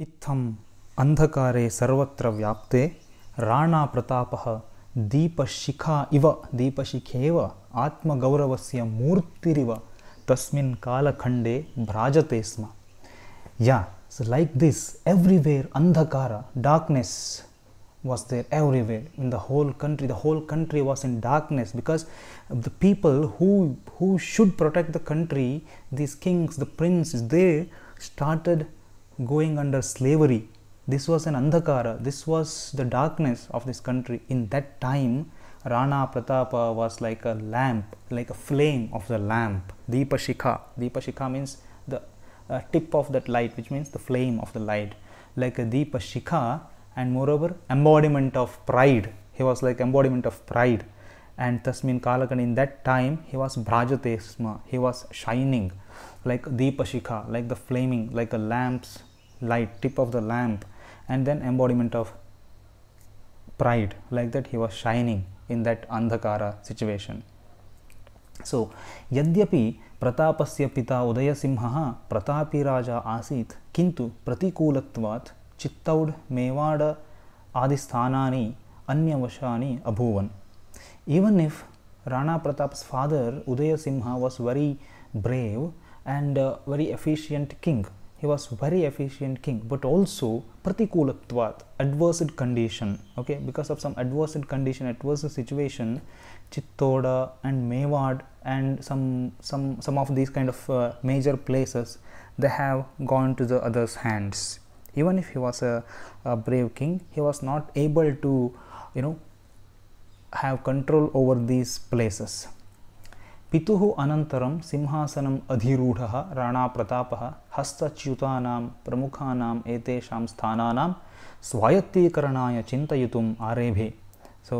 इत्थम अंधकारे सर्वत्र व्याप्ते राणा प्रताप दीपशिखा इव दीपशिखे आत्मगौरव से मूर्तिरिव तस्मिन् कालखंडे भ्राजते स्म या सो लाइक दिस एवरीवेयर अंधकार darkness was there everywhere in the whole country the whole country was in darkness because the people who should protect the country this kings the prince they started going under slavery. This was an Andhakara, this was the darkness of this country. In that time, Rana Pratapa was like a lamp, like a flame of the lamp. Deepa Shikha. Deepa Shikha means the uh, tip of that light, which means the flame of the light. Like a Deepa Shikha, and moreover, embodiment of pride. He was like embodiment of pride. And Tasmin Kalakan in that time, he was Brajatesma, he was shining like Deepa Shikha, like the flaming, like a lamp's light tip of the lamp and then embodiment of pride like that he was shining in that andhakara situation So, so यद्यपि प्रतापस्य पिता उदयसिंहः प्रतापी राजा आसीत् किन्तु प्रतिकूलत्वात् चित्तौड् Mewar anya अन्यवशानि abhuvan. even if Rana Pratap's father Udayasimha was very brave and uh, very efficient king he was very efficient king but also pratikulatvat adverse condition okay because of some adverse condition adverse situation chittoda and mewad and some some some of these kind of uh, major places they have gone to the others hands even if he was a, a brave king he was not able to you know have control over these places पितुः अनन्तरं सिंहासनम् अधिरूढः राणाप्रतापः हस्तच्युतानां प्रमुखानाम् एतेषां स्थानानां स्वायत्तीकरणाय चिन्तयितुम् आरेभे so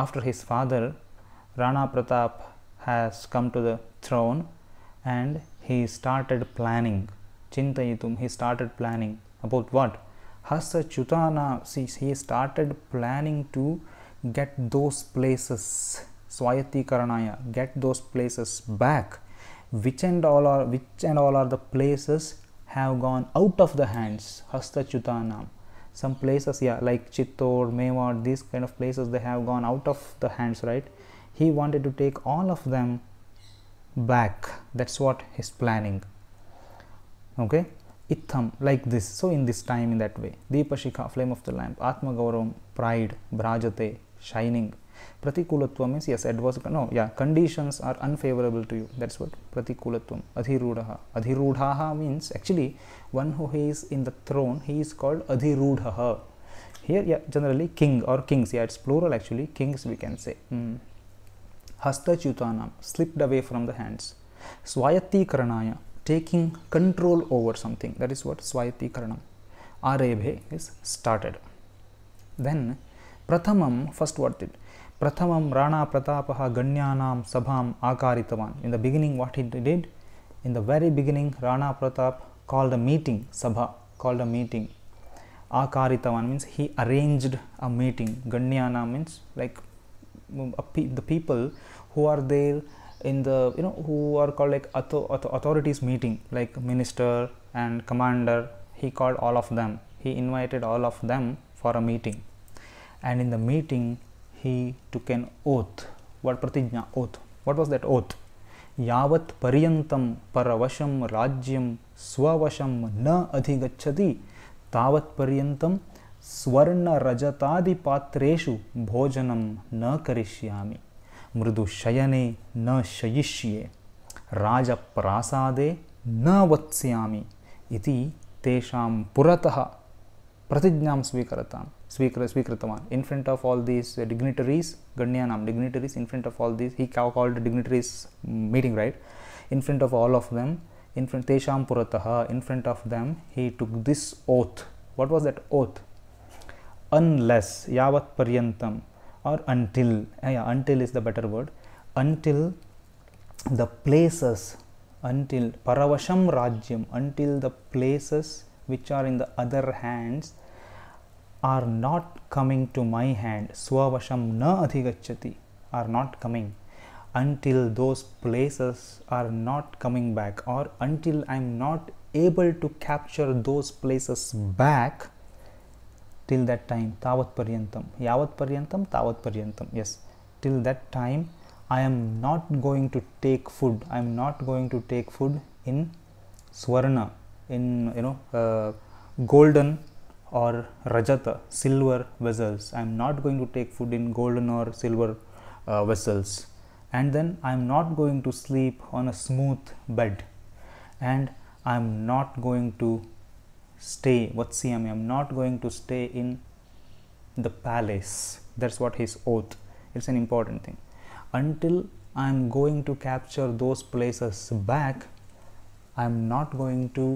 after his father Rana Pratap has come to the throne and he started planning chintayitum he started planning about what hasa chutana he started planning to get those places swayatikaranaya get those places back which and all are which and all are the places have gone out of the hands hastachutanam some places yeah like chittor mewar these kind of places they have gone out of the hands right he wanted to take all of them back that's what he's planning okay itham like this so in this time in that way deepashika flame of the lamp Gauram, pride brajate shining प्रतिकूलत्व mean yes adverse no या condition are unfavourable to you that's what प्रतिकूलत्व अधिूढ़ अधिूढ़ा means actually one who has in the throne he is called अधिूढ़ here या generally king और kings या it's plural actually kings we can say हस्तच्युता slipped away from the hands स्वायत्तीकरणाय taking control over something that is what स्वायत्तीकरण आरेभे is started then प्रथम first what it Prathamam Rana Pratapaha Ganyanam Sabham Akaritavan. In the beginning, what he did? In the very beginning, Rana Pratap called a meeting, Sabha, called a meeting. Akaritavan means he arranged a meeting. Ganyana means like mm, the people who are there in the, you know, who are called like authorities meeting, like minister and commander. He called all of them. He invited all of them for a meeting. And in the meeting, he taken oath what प्रतिज्ञा oath what was that oath यावत्पर्यन्तं परवशं राज्यं स्ववशं न अधिगच्छति तावत्पर्यन्तं स्वर्णरजतादिपात्रेषु भोजनं न करिष्यामि मृदुशयने न शयिष्ये राजप्रासादे न वत्स्यामि इति तेषां पुरतः प्रतिज्ञा स्वीकृता स्वीकृ स्वीकृत in front of all these dignitary गण्याना dignitary in front of all these he co called dignitary meeting right in front of all of them in front तुरा in front of them he took this oath what was that oath once यवत्पर्यत और until until is the better word until the places until परवशम राज्यम until the places which are in the other hands are not coming to my hand swavasham na adhigachati are not coming until those places are not coming back or until i'm not able to capture those places back till that time tavat paryantam yavat paryantam tavat paryantam yes till that time i am not going to take food i am not going to take food in swarna in you know uh, golden or rajata silver vessels i am not going to take food in golden or silver uh, vessels and then i am not going to sleep on a smooth bed and i am not going to stay what see i am not going to stay in the palace that's what his oath it's an important thing until i am going to capture those places back i am not going to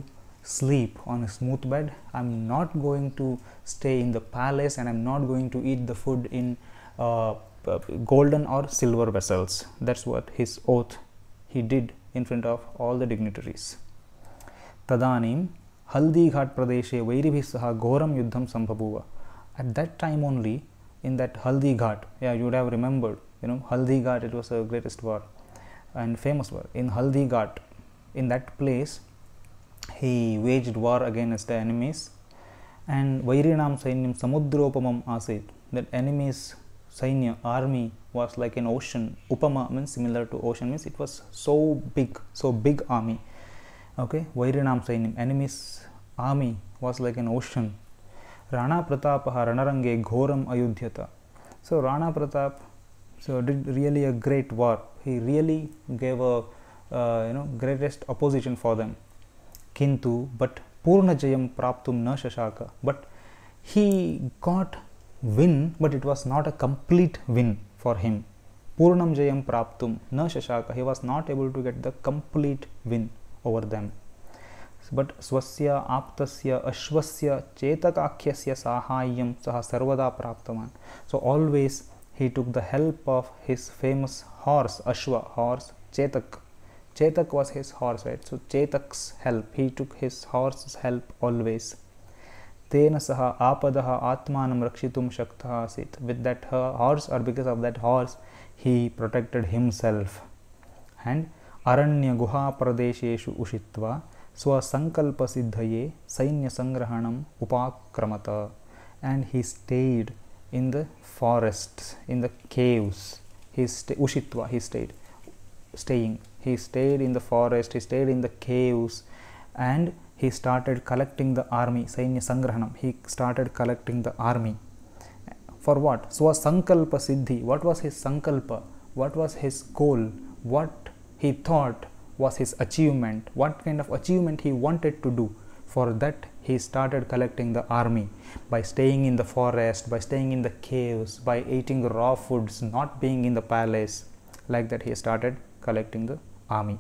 sleep on a smooth bed i'm not going to stay in the palace and i'm not going to eat the food in uh, uh golden or silver vessels that's what his oath he did in front of all the dignitaries tadanim Haldighat Pradeshe Vairibhisaha Ghoram Yuddham Sambhabuva. At that time only, in that Haldighat, yeah, you would have remembered, you know, Haldighat, it was the greatest war and famous war. In Haldighat, in that place, he waged war against the enemies and Vairinam Sainyam Samudropamam Asit, that enemies Sainya army was like an ocean. Upama means similar to ocean means it was so big, so big army. Okay, Vairinam Sainyam, enemies army was like an ocean. Rana Pratapaha Ranarange Ghoram Ayudhyata. So Rana Pratap so did really a great war. He really gave a uh, you know greatest opposition for them but पूर्ण जय प्राप्त न शशाक but he got win but it was not a complete win for him पूर्ण जय प्राप्त न शशाक he was not able to get the complete win over them but स्वस्य आप्तस्य अश्वस्य चेतकाख्य साहाय्यं सह सर्वदा प्राप्त so always he took the help of his famous horse अश्व horse Chetak Chetak was his horse, right? So Chetak's help, he took his horse's help always. Tena saha apadaha atmanam rakshitum shaktaha asit. With that horse or because of that horse, he protected himself. And Aranya guha pradesheshu ushitva swasankalpa siddhaye sainya sangrahanam upakramata. And he stayed in the forests, in the caves. He sta- ushitva, he stayed staying. He stayed in the forest, he stayed in the caves, and he started collecting the army, Sainya Sangrahanam. He started collecting the army. For what? So, Sankalpa Siddhi. What was his Sankalpa? What was his goal? What he thought was his achievement? What kind of achievement he wanted to do? For that, he started collecting the army by staying in the forest, by staying in the caves, by eating raw foods, not being in the palace. Like that, he started collecting the army.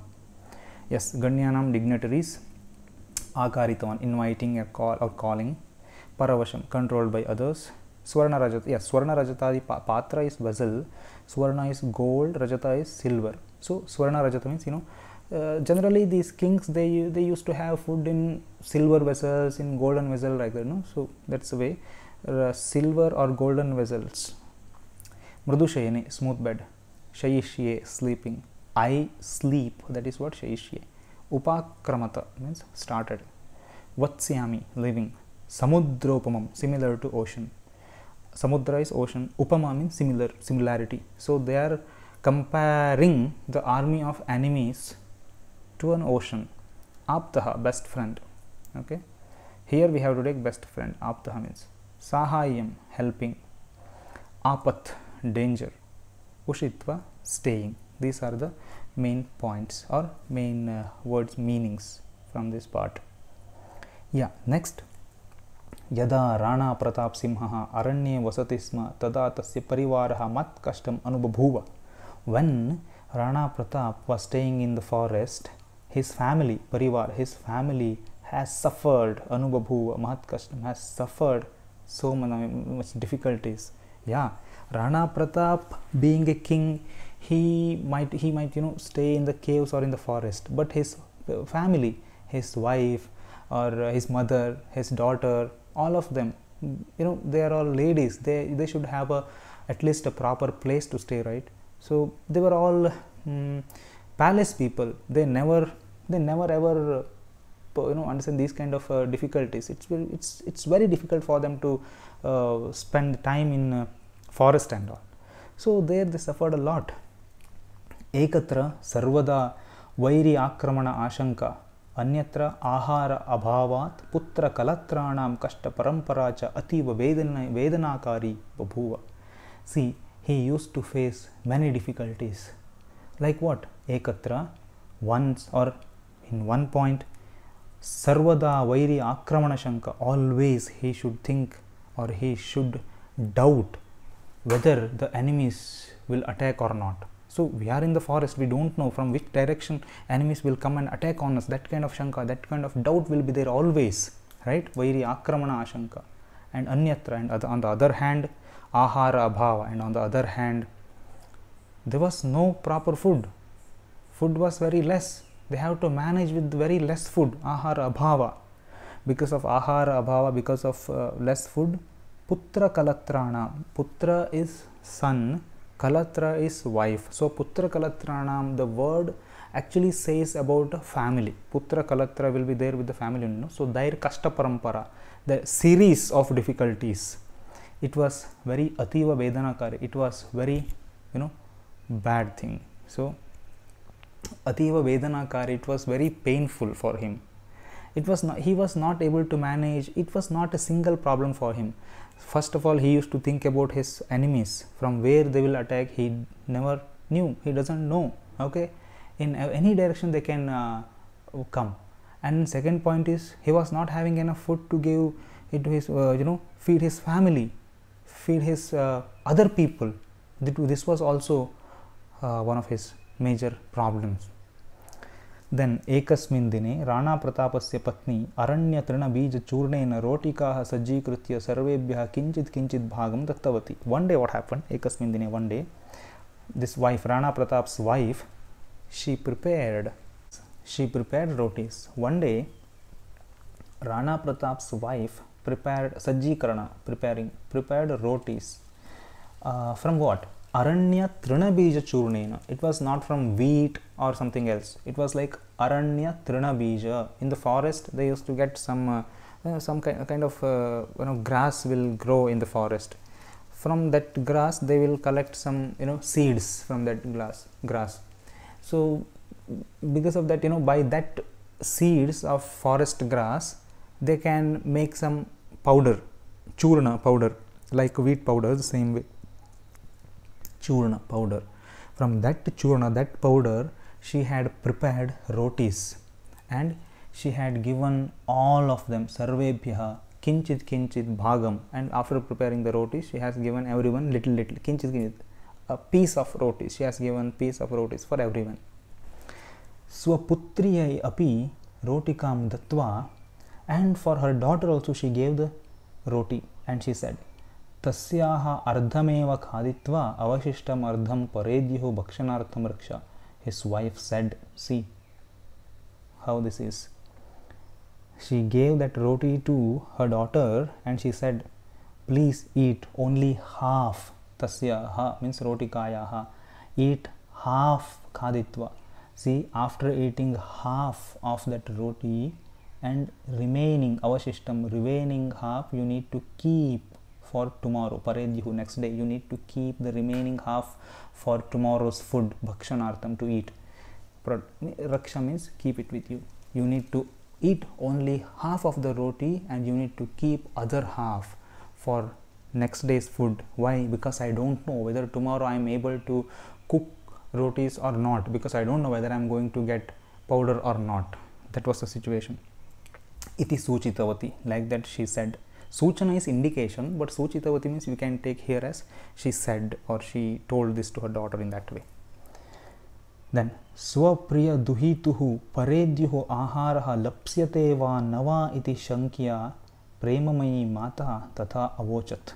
Yes, Ganyanam dignitaries Akaritavan, inviting a call or calling, Paravasham, controlled by others, Swarna Rajata, yes, Swarna the Patra is vessel, Swarna is gold, Rajata is silver. So, Swarna Rajata means, you know, uh, generally these kings they they used to have food in silver vessels in golden vessel like that no so that's the way uh, silver or golden vessels mrudu smooth bed shayishye sleeping I sleep, that is what Shaishye. Upakramata means started. Vatsyami, living. Samudropamam, similar to ocean. Samudra is ocean. Upama means similar, similarity. So they are comparing the army of enemies to an ocean. Aptaha, best friend. Okay. Here we have to take best friend. Aptaha means Sahayam, helping. Apat, danger. Ushitva, staying these are the main points or main uh, words meanings from this part yeah next यदा राणा प्रताप सिंह अरण्ये वसति स्म तदा तस्य परिवारः मत् कष्टम् अनुभूव when Rana Pratap was staying in the forest his family परिवार हिस् फैमिली हेस् सफर्ड् महत् कष्टं has suffered so many much difficulties yeah rana pratap being a king he might he might you know stay in the caves or in the forest but his family his wife or his mother his daughter all of them you know they are all ladies they they should have a at least a proper place to stay right so they were all um, palace people they never they never ever uh, you know understand these kind of uh, difficulties it's very, it's it's very difficult for them to uh, spend time in uh, forest and all so there they suffered a lot एकत्र सर्वदा वैरि आक्रमण आशंका अन्यत्र आहार अभावात् पुत्र कलत्राणां कष्ट परंपरा च अतीव वेदन वेदनाकारी बभूव see he use to face many difficulties like what एकत्र वंस और इन वन पॉइंट सर्वदा वैरी आक्रमण शंक ऑलवेज ही शुड थिंक और he should doubt whether the enemies will attack or not. So we are in the forest, we don't know from which direction enemies will come and attack on us. That kind of shanka, that kind of doubt will be there always, right? Vairi akramana ashanka and anyatra and on the other hand ahara abhava and on the other hand there was no proper food. Food was very less. They have to manage with very less food, ahara abhava, Because of ahara abhava, because of uh, less food, putra kalatrana. Putra is son Kalatra is wife. So Putra Kalatranam, the word actually says about family. Putra Kalatra will be there with the family. You know? So their kasta Parampara, the series of difficulties. It was very Ativa Vedanakari. It was very, you know, bad thing. So Ativa Vedanakari, it was very painful for him. It was not, he was not able to manage. It was not a single problem for him first of all he used to think about his enemies from where they will attack he never knew he doesn't know okay in any direction they can uh, come and second point is he was not having enough food to give it to his uh, you know feed his family feed his uh, other people this was also uh, one of his major problems then एक दिने राणा प्रताप से पत्नी अरण्यतृणबीजचूर्णेन रोटिका सज्जीकृत सर्वेभ्यः किञ्चित् किञ्चित् भागं दत्तवती वन् डे वाट् हेपन् एकस्मिन् दिने one day this wife Rana Pratap's wife she prepared she prepared rotis one day Rana Pratap's wife prepared सज्जीकरण preparing prepared rotis from what Aranya Trinabeja Churnena. It was not from wheat or something else. It was like Aranya bija. In the forest, they used to get some uh, uh some kind, kind of uh, you know grass will grow in the forest. From that grass, they will collect some you know seeds from that grass. Grass. So because of that, you know, by that seeds of forest grass, they can make some powder, churna powder, like wheat powder, the same way churna powder. From that churna, that powder, she had prepared rotis and she had given all of them, sarvebhyah kinchit kinchit bhagam. And after preparing the roti she has given everyone little little, kinchit kinchit, a piece of roti She has given piece of roti for everyone. Swaputriyai api rotikam dattva and for her daughter also she gave the roti and she said तस्याः अर्धमेव खादित्वा अवशिष्टम् अर्धं परेद्युः भक्षणार्थं रक्ष his wife said see how this is she gave that roti to her daughter and she said please eat only half तस्याः means रोटिकायाः eat half खादित्वा see after eating half of that roti and remaining अवशिष्टं remaining half you need to keep for tomorrow Parejihu, next day you need to keep the remaining half for tomorrow's food bhakshanartham to eat raksha means keep it with you you need to eat only half of the roti and you need to keep other half for next day's food why because i don't know whether tomorrow i am able to cook rotis or not because i don't know whether i am going to get powder or not that was the situation iti suchitavati like that she said Suchana is indication, but Suchitavati means you can take here as she said or she told this to her daughter in that way. Then Swapriya duhituhu paredyuho aharaha lapsyate va nava iti shankya premamayi mata tatha avochat.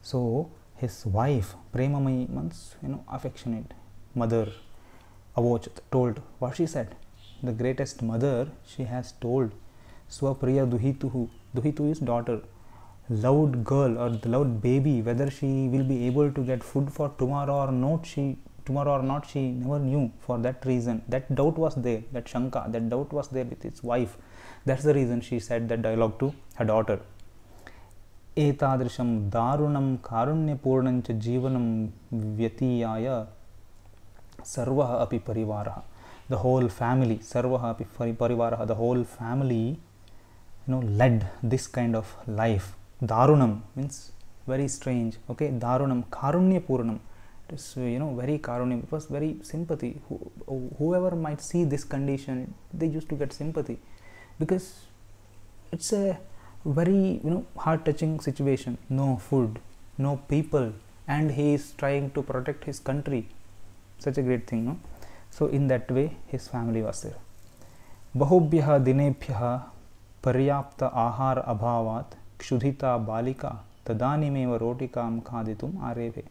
So his wife, premamayi means you know affectionate mother, avochat told what she said. The greatest mother she has told Swapriya duhituhu, duhitu is daughter, loud girl or the loud baby whether she will be able to get food for tomorrow or not she tomorrow or not she never knew for that reason that doubt was there that shanka that doubt was there with his wife that's the reason she said that dialogue to her daughter एतादृशं दारुणं कारुण्यपूर्णं च जीवनं व्यतीयाय सर्वः अपि परिवारः the whole family सर्वः अपि परिवारः the whole family you know led this kind of life Darunam means very strange. Okay, Darunam, Karunya purunam. It is you know very Karunya It was very sympathy. whoever might see this condition, they used to get sympathy because it's a very you know heart touching situation. No food, no people, and he is trying to protect his country. Such a great thing, no? So in that way, his family was there. बहुभ्य दिनेभ्य पर्याप्त ahar abhavat. Kshudhita Balika Tadanimeva Rotikam Khaditum Areve.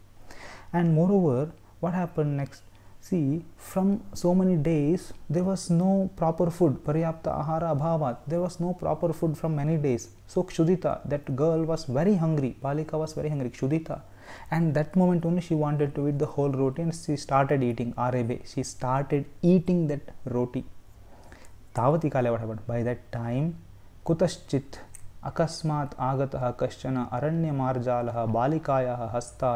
And moreover, what happened next? See, from so many days, there was no proper food. Paryapta ahara abhavat. There was no proper food from many days. So Kshudita, that girl was very hungry. Balika was very hungry. Kshudita. And that moment only she wanted to eat the whole roti and she started eating. Arebe. She started eating that roti. Tavati kale what happened? By that time, Kutaschit अकस्मा आगत कशन अरण्यमर्जा बालिकाया हस्ता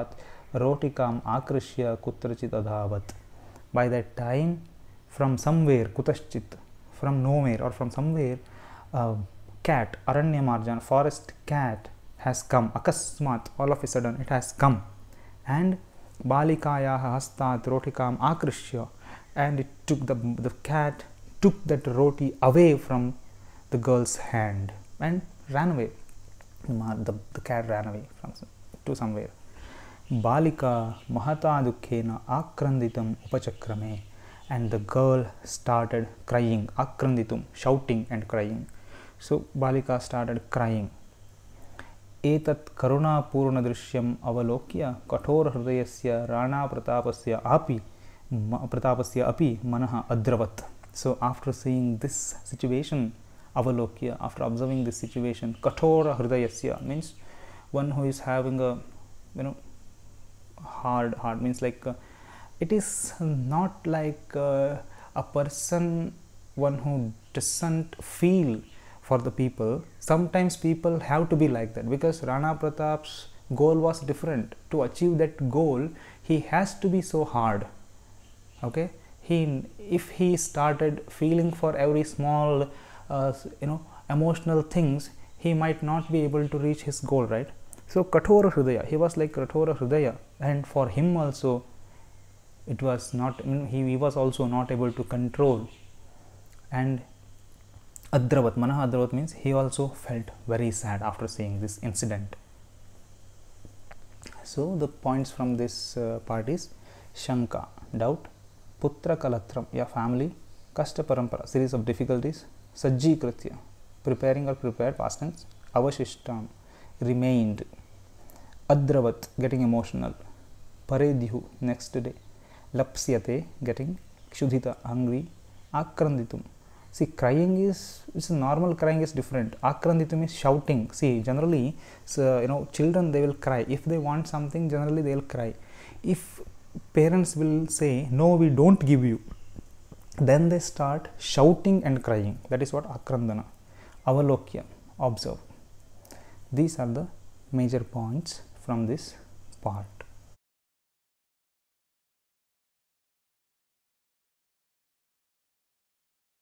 रोटिका आकृष्य कुत्रचित अधावत by that time from somewhere कुतश्चित from nowhere और from somewhere cat अरण्य फॉरेस्ट कैट हैज कम अकस्मा all of a sudden it has come and बालिकाया हस्ता रोटिका आकृष्य and it took the the cat took that roti away from the girl's hand and ran away. The, the cat ran away from to somewhere. Balika mahatadukena akranditam upachakrame. And the girl started crying. Akranditum, shouting and crying. So Balika started crying. Etat karuna purunadrishyam avalokya kator hrdayasya rana pratapasya api. Pratapasya api manaha adravat. So after seeing this situation, avalokya after observing this situation kathora hridayasya means one who is having a you know hard hard means like uh, it is not like uh, a person one who doesn't feel for the people sometimes people have to be like that because rana pratap's goal was different to achieve that goal he has to be so hard okay he if he started feeling for every small uh, you know emotional things he might not be able to reach his goal right so kathora hridaya he was like kathora hridaya and for him also it was not he, he was also not able to control and adravat manah adravat means he also felt very sad after seeing this incident so the points from this uh, part is shanka doubt putra kalatram your family kasta parampara series of difficulties सज्जीकृत preparing और prepare past अवशिष्ट remained अद्रवत् getting emotional परेद्यु next day लप्स्यते getting क्षुधित hungry आक्रंदित see crying is it's normal crying is different आक्रंदित mean shouting see generally you know children they will cry if they want something generally they will cry if parents will say no we don't give you Then they start shouting and crying. That is what Akrandana, Avalokya, observe. These are the major points from this part.